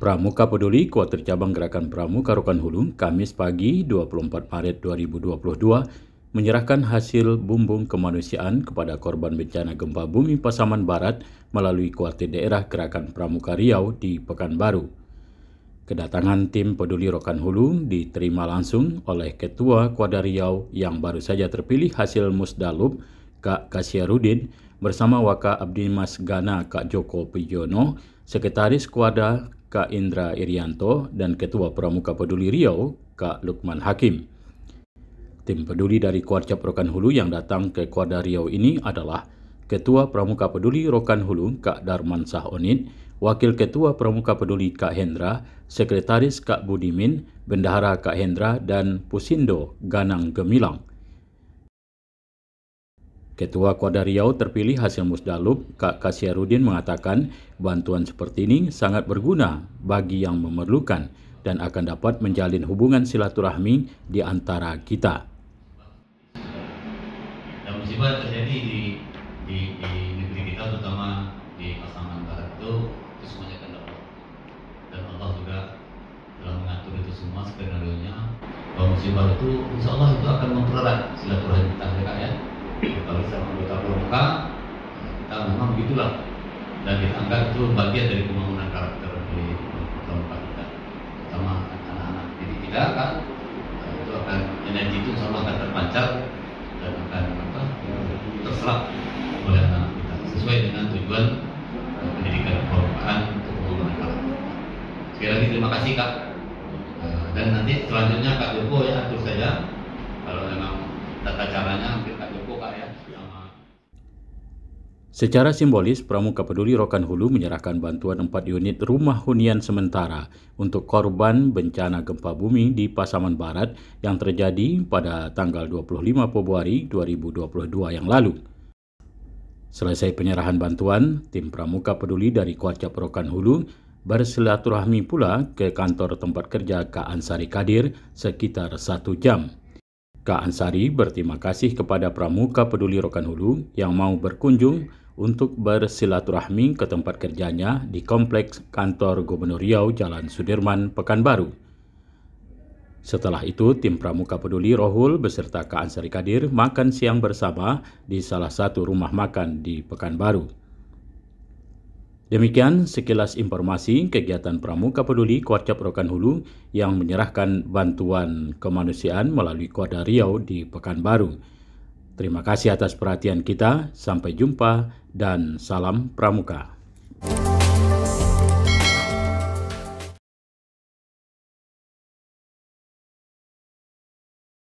pramuka. Peduli Kuartir Cabang Gerakan Pramuka Rukan Hulu Kamis pagi 24 Maret 2022 menyerahkan hasil bumbung kemanusiaan kepada korban bencana gempa bumi Pasaman Barat melalui Kuartir Daerah Gerakan Pramuka Riau di Pekanbaru. Kedatangan tim peduli Rokan Hulu diterima langsung oleh Ketua Kuadar Riau yang baru saja terpilih hasil Musdalub, Kak Kasiarudin, bersama Waka Abdi Mas Gana Kak Joko Pijono, Sekretaris Kuada Kak Indra Irianto, dan Ketua Pramuka Peduli Riau Kak Lukman Hakim. Tim peduli dari Kuarcap Rokan Hulu yang datang ke Kuarda Riau ini adalah Ketua Pramuka Peduli Rokan Hulu Kak Darman onin Wakil Ketua Pramuka Peduli Kak Hendra, Sekretaris Kak Budimin, Bendahara Kak Hendra, dan Pusindo Ganang Gemilang. Ketua Kuadar Riau terpilih hasil musdalub, Kak Kasiarudin mengatakan bantuan seperti ini sangat berguna bagi yang memerlukan dan akan dapat menjalin hubungan silaturahmi di antara kita. Dan musibah terjadi di, di, di negeri kita, terutama di pasangan Barat itu, itu semuanya dapat. Dan Allah juga telah mengatur itu semua skenario nya. Bahwa musibah itu, insya Allah itu akan mempererat silaturahmi kita, ya. ya muka dan memang begitulah dan kita anggap itu bagian dari pembangunan karakter di tempat kita sama anak-anak diri kita kan itu akan energi itu sama akan terpancar dan akan apa terserap oleh anak kita sesuai dengan tujuan pendidikan perubahan untuk pembangunan karakter sekali lagi terima kasih kak eh, dan nanti selanjutnya kak Joko ya atur saja kalau memang tata caranya mungkin Secara simbolis, Pramuka Peduli Rokan Hulu menyerahkan bantuan 4 unit rumah hunian sementara untuk korban bencana gempa bumi di Pasaman Barat yang terjadi pada tanggal 25 Februari 2022 yang lalu. Selesai penyerahan bantuan, tim Pramuka Peduli dari Kuacap Rokan Hulu bersilaturahmi pula ke kantor tempat kerja Kak Ansari Kadir sekitar satu jam. Kak Ansari berterima kasih kepada Pramuka Peduli Rokan Hulu yang mau berkunjung untuk bersilaturahmi ke tempat kerjanya di kompleks kantor Gubernur Riau Jalan Sudirman, Pekanbaru. Setelah itu, tim Pramuka Peduli Rohul beserta Kak Ansari Kadir makan siang bersama di salah satu rumah makan di Pekanbaru. Demikian sekilas informasi kegiatan Pramuka Peduli Kuarcap Rokan Hulu yang menyerahkan bantuan kemanusiaan melalui Kuada Riau di Pekanbaru. Terima kasih atas perhatian kita. Sampai jumpa dan salam pramuka. thank you